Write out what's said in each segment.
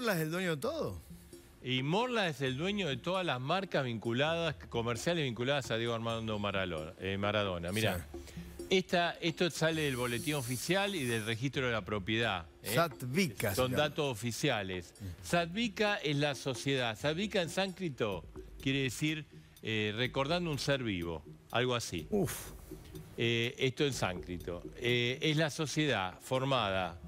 Morla es el dueño de todo. Y Morla es el dueño de todas las marcas vinculadas, comerciales vinculadas a Diego Armando eh, Maradona. Mirá, esto sale del boletín oficial y del registro de la propiedad. ¿eh? Son datos oficiales. Satvica es la sociedad. Satvica en sánscrito quiere decir eh, recordando un ser vivo, algo así. Uf. Eh, esto en sánscrito. es la sociedad formada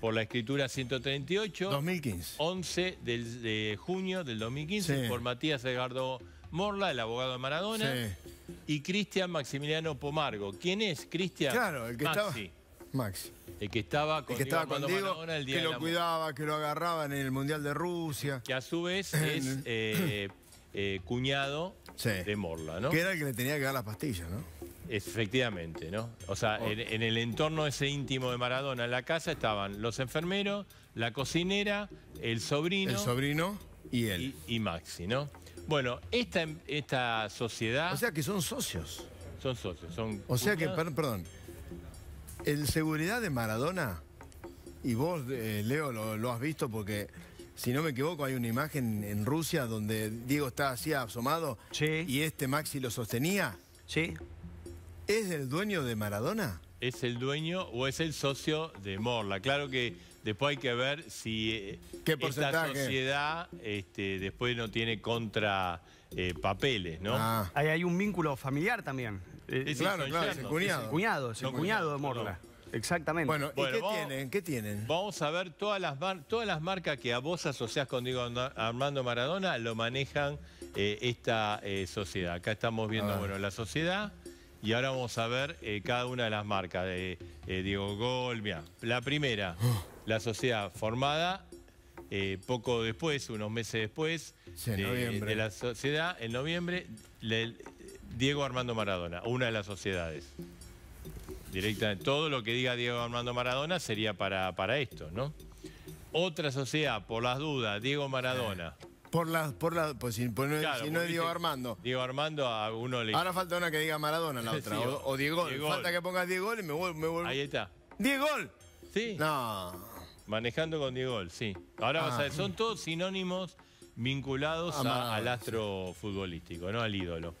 por la escritura 138. 2015. 11 de junio del 2015 por Matías Edgardo Morla, el abogado de Maradona. Y Cristian Maximiliano Pomargo. ¿Quién es Cristian? Claro, el que estaba... Max. El que estaba con, el que, estaba que lo cuidaba, que lo agarraba en el Mundial de Rusia. Que a su vez es eh, eh, cuñado de Morla, ¿no? Que era el que le tenía que dar las pastillas, ¿no? Efectivamente, ¿no? O sea, oh. en, el entorno ese íntimo de Maradona, en la casa, estaban los enfermeros, la cocinera, el sobrino... El sobrino y él. Y, Maxi, ¿no? Bueno, esta, esta sociedad... O sea que son socios. Son socios, son... O sea que, perdón, el seguridad de Maradona, y vos, eh, Leo, lo, has visto porque si no me equivoco, hay una imagen en Rusia donde Diego está así asomado sí. y este Maxi lo sostenía. Sí. ¿Es el dueño de Maradona? ¿Es el dueño o es el socio de Morla? Claro que después hay que ver si ¿Qué eh, esta sociedad este, después no tiene contra eh, papeles, ¿no? Ah. hay un vínculo familiar también. Eh, claro, claro, es el cuñado. Es el cuñado, de Morla. Exactamente. Bueno, ¿y qué tienen? ¿Qué tienen? Vamos a ver todas las todas las marcas que a vos asociás con Diego Armando Maradona lo manejan esta sociedad. Acá estamos viendo, ah. bueno, la sociedad. Y ahora vamos a ver eh, cada una de las marcas. de eh, Diego Gol, La primera, la sociedad formada eh, poco después, unos meses después, de, la sociedad, en noviembre, Diego Armando Maradona, una de las sociedades. Directamente, todo lo que diga Diego Armando Maradona sería para, para esto, ¿no? Otra sociedad, por las dudas, Diego Maradona. Por la... por pues si, pues, no, es Diego Armando. Diego Armando a uno le... Ahora falta una que diga Maradona la otra, o, Diego, Falta que pongas Diego y me vuelvo. Ahí está. ¡Diego! Sí. No. Manejando con Diego, sí. Ahora vas a ver, ah. son todos sinónimos vinculados al astro futbolístico, no al ídolo.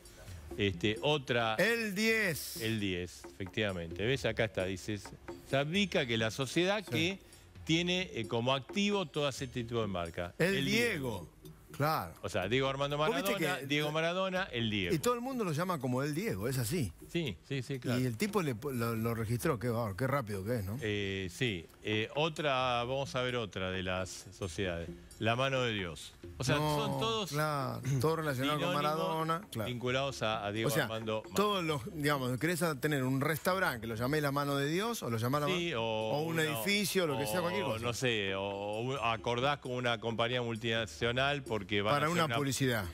Este, otra... El 10. El 10, efectivamente. ¿Ves? Acá está, dices. Se abdica que la sociedad que tiene eh, como activo todo ese tipo de marca. El, Diego. Claro. O sea, Diego Armando Maradona, Diego Maradona, el Diego. Y todo el mundo lo llama como el Diego, es así. Sí, sí, sí, claro. Y el tipo lo, registró, qué, qué rápido que es, ¿no? Eh, sí. Eh, otra, vamos a ver otra de las sociedades la mano de Dios. O sea, son todos. Claro, todos relacionados con Maradona. Vinculados a, Diego o sea, Todos los, digamos, querés tener un restaurante que lo llamé la mano de Dios o lo llamás sí, o, un edificio, lo que sea, cualquier cosa. No sé, o acordás con una compañía multinacional porque va a Para una, publicidad.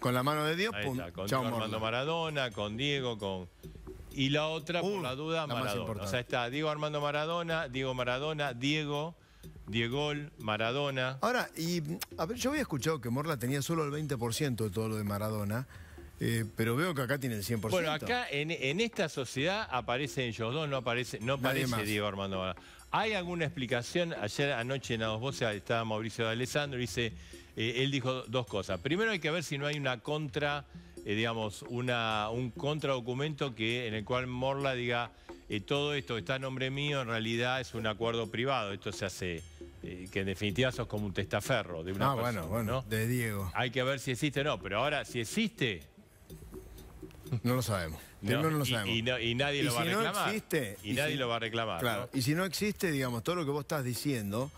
Con la mano de Dios, Ahí con Diego Armando Maradona, con Diego, con. Y la otra, por uh, la duda, Maradona. o sea, está Diego Armando Maradona, Diego Maradona, Diego. Diego, Maradona. Ahora, y yo había escuchado que Morla tenía solo el 20% de todo lo de Maradona. Eh, pero veo que acá tiene el 100%. Bueno, acá en, esta sociedad aparecen ellos dos, no aparece, no aparece Diego Armando ¿Hay alguna explicación? Ayer anoche en A Dos Voces estaba Mauricio de Alessandro y dice, eh, él dijo dos cosas. Primero hay que ver si no hay una contra, eh, digamos, un contradocumento que, en el cual Morla diga todo esto está en nombre mío, en realidad es un acuerdo privado. Esto se hace, eh, que en definitiva sos como un testaferro de una ah, persona, de Diego. Hay que ver si existe o no, pero ahora, si existe... No lo sabemos. lo sabemos. Y, nadie lo va a reclamar. Existe, y, nadie lo va a reclamar. Claro, y si no existe, digamos, todo lo que vos estás diciendo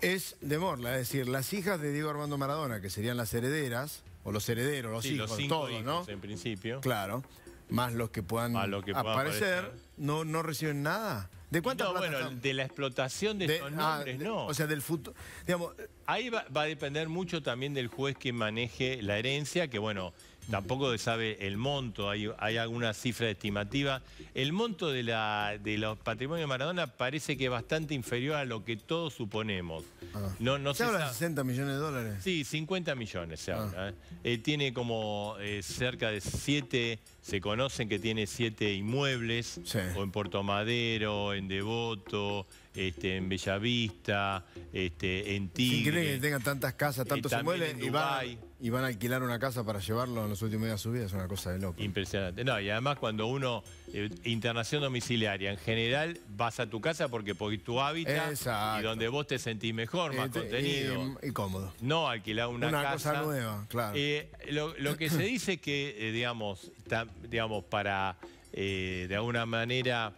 es de Morla, es decir, las hijas de Diego Armando Maradona, que serían las herederas, o los herederos, los hijos, los hijos, en principio. Claro más los que puedan, aparecer, No, no reciben nada. ¿De cuánto? bueno, de la explotación de, estos ah, nombres, no. O sea, del futuro. Digamos, Ahí va, va a depender mucho también del juez que maneje la herencia, que bueno, tampoco se sabe el monto, hay, alguna cifra estimativa. El monto de, la, de los patrimonios de Maradona parece que es bastante inferior a lo que todos suponemos. Ah. ¿Se, habla de 60 millones de dólares? Sí, 50 millones se ah. habla. ¿eh? Eh, tiene como eh, cerca de 7, se conocen que tiene 7 inmuebles, o en Puerto Madero, en Devoto, este, en Bellavista, este, en Tigre. Increíble que tengan tantas casas, tantos inmuebles, en Dubái, y van a alquilar una casa para llevarlo en los últimos días de su vida, es una cosa de loco. Impresionante. No, y además cuando uno, eh, internación domiciliaria, en general vas a tu casa porque por tu hábitat Exacto. y donde vos te sentís mejor, más este, contenido. Y, cómodo. No alquilar una, casa. Una cosa nueva, claro. Eh, lo, que se dice que, eh, digamos, digamos, para, de alguna manera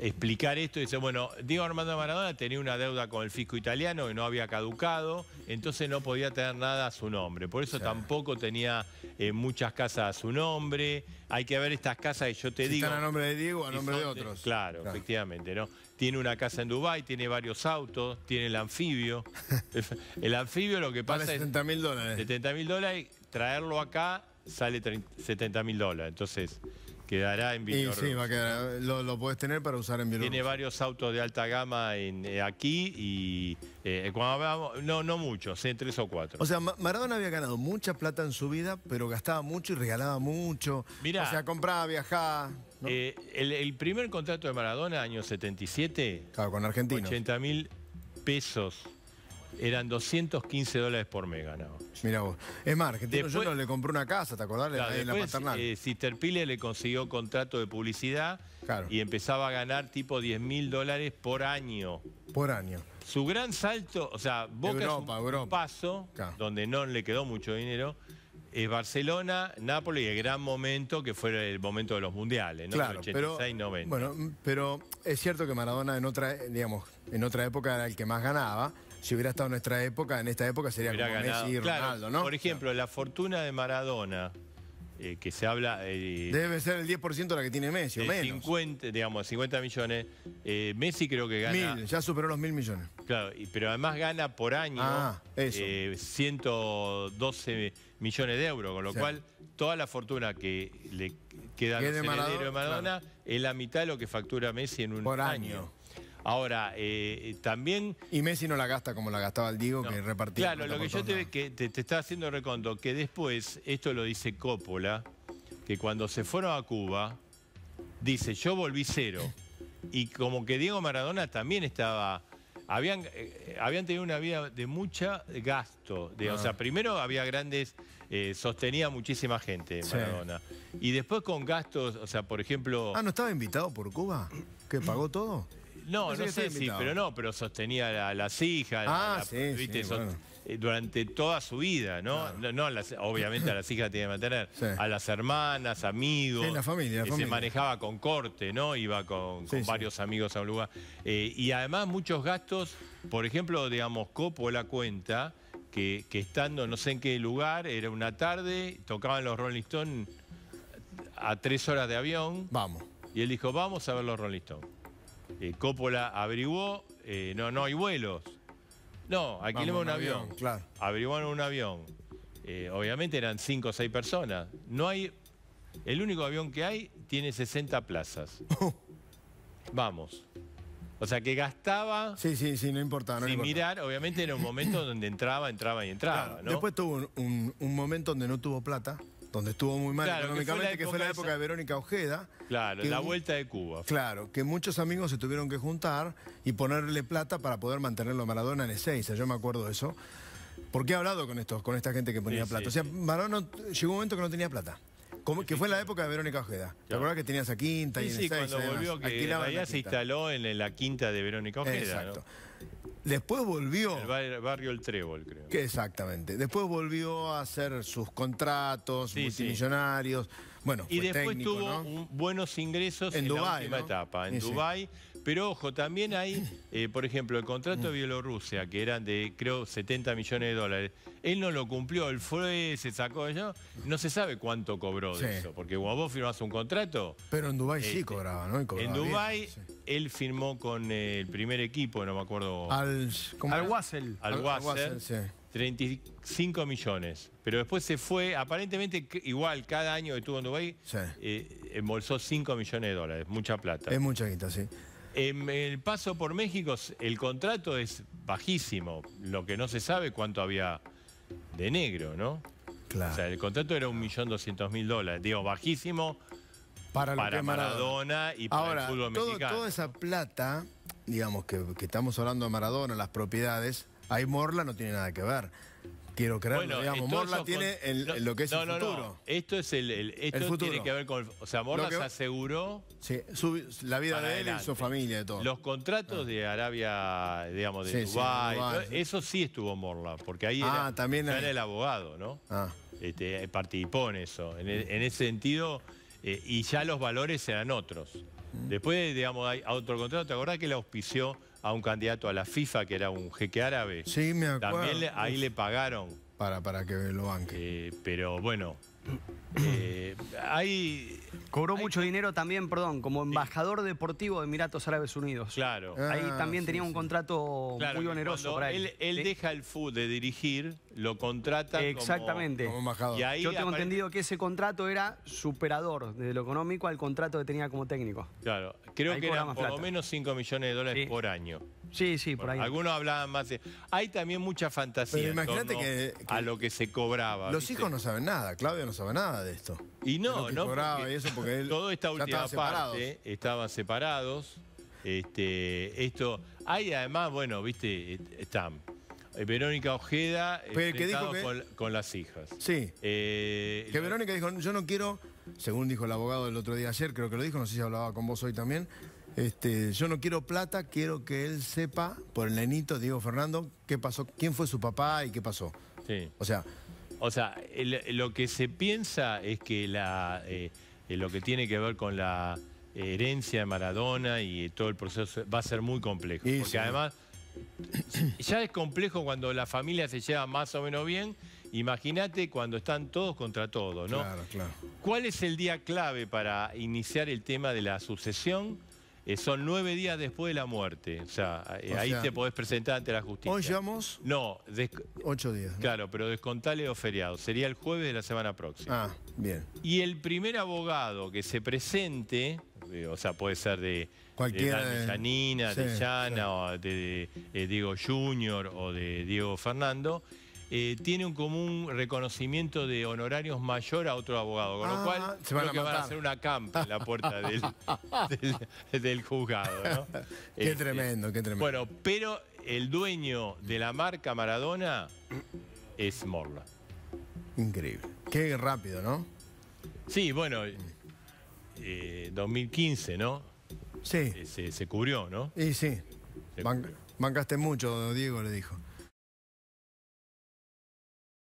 explicar esto y decir, bueno, Diego Armando Maradona tenía una deuda con el fisco italiano que no había caducado, entonces no podía tener nada a su nombre. Por eso tampoco tenía eh, muchas casas a su nombre. Hay que ver estas casas y yo te digo. Están a nombre de Diego o a nombre de otros. Claro, efectivamente, ¿no? Tiene una casa en Dubái, tiene varios autos, tiene el anfibio. el anfibio lo que pasa es 70 mil dólares. 70 mil dólares, traerlo acá sale 70 mil dólares. Entonces... Quedará en Sí, sí, va a quedar, lo, lo puedes tener para usar en Tiene varios autos de alta gama en, eh, aquí y eh, cuando no, no muchos, eh, tres o cuatro. O sea, Maradona había ganado mucha plata en su vida, pero gastaba mucho y regalaba mucho. mira o sea, compraba, viajaba. Eh, el, primer contrato de Maradona, año 77, con Argentina. 80 mil pesos eran 215 dólares por mes no. Mira vos. Es más, que yo no le compré una casa, ¿te acordás? después, la eh, le consiguió contrato de publicidad y empezaba a ganar tipo 10 mil dólares por año. Por año. Su gran salto, o sea, Boca Europa, es un, paso donde no le quedó mucho dinero. Es Barcelona, Nápoles y el gran momento que fue el momento de los mundiales, ¿no? Claro, 86, 90. Bueno, pero es cierto que Maradona en otra, digamos, en otra época era el que más ganaba, si hubiera estado en nuestra época, en esta época sería como Messi y Ronaldo, ¿no? Por ejemplo, la fortuna de Maradona, eh, que se habla... Eh, Debe ser el 10% la que tiene Messi, o menos. 50, digamos, 50 millones. Eh, Messi creo que gana... Mil, ya superó los mil millones. Claro, pero además gana por año 112 ah, millones de euros, con lo cual toda la fortuna que le queda al heredero de Maradona es la mitad de lo que factura Messi en un año. Ahora, eh, eh, también... Y Messi no la gasta como la gastaba el Diego, que repartía... Claro, lo que yo te, que te, estaba haciendo reconto, que después, esto lo dice Coppola, que cuando se fueron a Cuba, dice, yo volví cero. Y como que Diego Maradona también estaba... Habían, eh, habían tenido una vida de mucho gasto. De, O ah. sea, primero había grandes... sostenía muchísima gente Maradona. Y después con gastos, o sea, por ejemplo... Ah, ¿no estaba invitado por Cuba? ¿Que pagó todo? No, no, sé si, pero no, pero sostenía a las hijas. Ah, eh, durante toda su vida, ¿no? No, obviamente a las hijas tiene que mantener. A las hermanas, amigos. la la familia. Se manejaba con corte, ¿no? Iba con, varios amigos a un lugar. Eh, y además muchos gastos, por ejemplo, digamos, copo la cuenta, que, que estando no sé en qué lugar, era una tarde, tocaban los Rolling Stones a tres horas de avión. Vamos. Y él dijo, vamos a ver los Rolling Stones. Eh, Coppola averiguó, eh, no, no hay vuelos. No, alquilemos un avión. Averiguaron un avión. Eh, obviamente eran cinco o seis personas. No hay. El único avión que hay tiene 60 plazas. Vamos. O sea que gastaba. Sí, sí, sí, no importa, sin mirar, obviamente era un momento donde entraba, entraba y entraba. Después tuvo un momento donde no tuvo plata donde estuvo muy mal económicamente, que, fue la época, de Verónica Ojeda. Claro, la vuelta de Cuba. Claro, que muchos amigos se tuvieron que juntar y ponerle plata para poder mantenerlo Maradona en Ezeiza, yo me acuerdo de eso. Porque he hablado con estos, con esta gente que ponía plata. o sea, Maradona llegó un momento que no tenía plata que fue en la época de Verónica Ojeda. ¿Te acuerdas que tenía esa Quinta y en sí, cuando volvió, que se instaló en la Quinta de Verónica Ojeda. Exacto. Después volvió... El barrio, El Trébol, creo. exactamente. Después volvió a hacer sus contratos multimillonarios y después tuvo buenos ingresos en, la última etapa, en Dubai. Pero ojo, también hay, eh, por ejemplo, el contrato de Bielorrusia, que eran de, creo, 70 millones de dólares. Él no lo cumplió, él fue, se sacó eso No se sabe cuánto cobró de eso, porque cuando vos firmás un contrato... Pero en Dubai sí este, cobraba, ¿no? en Dubai él firmó con el primer equipo, no me acuerdo... Al... Al Wassel. Al, Al sí. 35 millones. Pero después se fue, aparentemente igual cada año que estuvo en Dubái, eh, embolsó 5 millones de dólares, mucha plata. Es mucha guita, sí. En el paso por México, el contrato es bajísimo, lo que no se sabe cuánto había de negro, ¿no? Claro. O sea, el contrato era 1.200.000 dólares, digo, bajísimo para, Maradona y para el fútbol mexicano. Toda esa plata, digamos, que estamos hablando de Maradona, las propiedades, Ahí Morla no tiene nada que ver. Quiero creerlo, digamos, Morla tiene lo que es no, el futuro. No, esto es el, esto tiene que ver con, o sea, Morla se aseguró sí, la vida de él y su familia y todo. Los contratos ah. de Arabia, digamos, de Dubai, Dubái, eso sí estuvo Morla, porque ahí ah, era, el abogado, ¿no? Ah. Este, participó en eso. En, ese sentido, eh, y ya los valores eran otros. Después, digamos, hay otro contrato. ¿Te acordás que le auspició a un candidato a la FIFA que era un jeque árabe? Sí, me acuerdo. También ahí le pagaron. Para, para que lo banque. Eh, pero bueno, eh, hay Cobró mucho dinero también, perdón, como embajador deportivo de Emiratos Árabes Unidos. Claro. Ahí ah, también tenía un contrato muy oneroso para él. Él, deja el fútbol de dirigir, lo contrata como- Exactamente. embajador. Yo tengo entendido que ese contrato era superador de lo económico al contrato que tenía como técnico. Claro, creo que era por lo menos 5 millones de dólares por año. Sí, sí, por ahí. Algunos hablaban más. de- Hay también mucha fantasía Pero imagínate que- a lo que se cobraba. Los hijos no saben nada, Claudia no sabe nada de esto. Y no, no porque él esta última parte estaban separados. Este, esto, hay además, bueno, viste, están eh, Verónica Ojeda estaba eh, con, las hijas. Sí. Eh, que Verónica dijo, yo no quiero, según dijo el abogado el otro día ayer, creo que lo dijo, no sé si hablaba con vos hoy también, este, yo no quiero plata, quiero que él sepa, por el nenito Diego Fernando, qué pasó, quién fue su papá y qué pasó. Sí. O sea... O sea, lo que se piensa es que la lo que tiene que ver con la herencia de Maradona y todo el proceso va a ser muy complejo. porque además, ya es complejo cuando la familia se lleva más o menos bien. Imagínate cuando están todos contra todos, ¿no? Claro, claro. ¿Cuál es el día clave para iniciar el tema de la sucesión? Eh, son nueve días después de la muerte. O sea, eh, ahí te podés presentar ante la justicia. ¿Hoy llevamos? No. Ocho días. Claro, pero descontale los feriados. Sería el jueves de la semana próxima. Ah, bien. Y el primer abogado que se presente, eh, o sea, puede ser de... Cualquiera de Janina, de Llana, o de Diego Junior o de Diego Fernando... Eh, tiene un común reconocimiento de honorarios mayor a otro abogado, con lo ah, cual creo que van a hacer una campa en la puerta del, juzgado. qué este, tremendo, qué tremendo. Bueno, pero el dueño de la marca Maradona es Morla. Increíble. Qué rápido, ¿no? Sí, bueno, 2015, eh, ¿no? Sí. Eh, se, se, cubrió, ¿no? Y sí. Bancaste mucho, Diego le dijo.